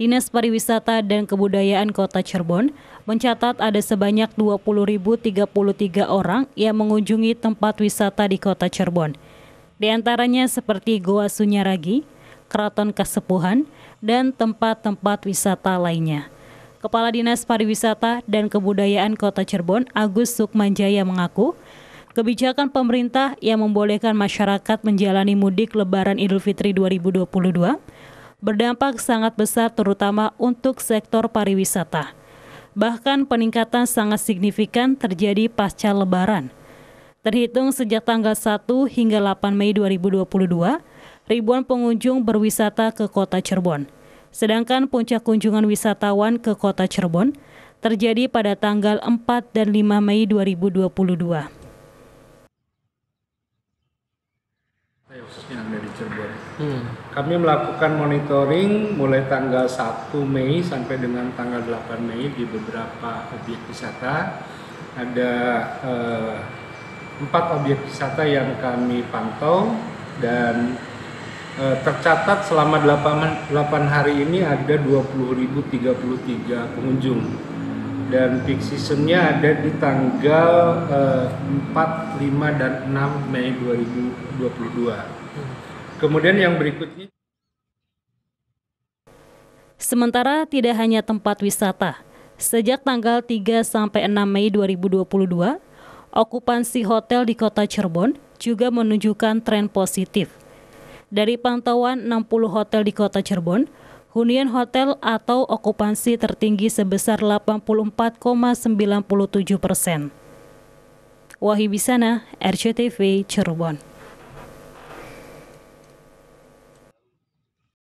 Dinas Pariwisata dan Kebudayaan Kota Cirebon mencatat ada sebanyak 20.033 orang yang mengunjungi tempat wisata di Kota Cirebon. Di antaranya seperti Goa Sunyaragi, Keraton Kesepuhan, dan tempat-tempat wisata lainnya. Kepala Dinas Pariwisata dan Kebudayaan Kota Cirebon, Agus Sukmanjaya mengaku, kebijakan pemerintah yang membolehkan masyarakat menjalani mudik Lebaran Idul Fitri 2022 berdampak sangat besar terutama untuk sektor pariwisata. Bahkan peningkatan sangat signifikan terjadi pasca lebaran. Terhitung sejak tanggal 1 hingga 8 Mei 2022, ribuan pengunjung berwisata ke kota Cirebon. Sedangkan puncak kunjungan wisatawan ke kota Cirebon terjadi pada tanggal 4 dan 5 Mei 2022. di Cirebon. Hmm. Kami melakukan monitoring mulai tanggal 1 Mei sampai dengan tanggal 8 Mei di beberapa objek wisata. Ada eh, empat eh, objek wisata yang kami pantau dan eh, tercatat selama 8, 8 hari ini ada 20.033 pengunjung dan peak seasonnya ada di tanggal eh, 4, 5, dan 6 Mei 2022. Kemudian yang berikutnya Sementara tidak hanya tempat wisata, sejak tanggal 3 sampai 6 Mei 2022, okupansi hotel di Kota Cirebon juga menunjukkan tren positif. Dari pantauan 60 hotel di Kota Cirebon, hunian hotel atau okupansi tertinggi sebesar 84,97 persen. Wahibisana, RCTV Cirebon.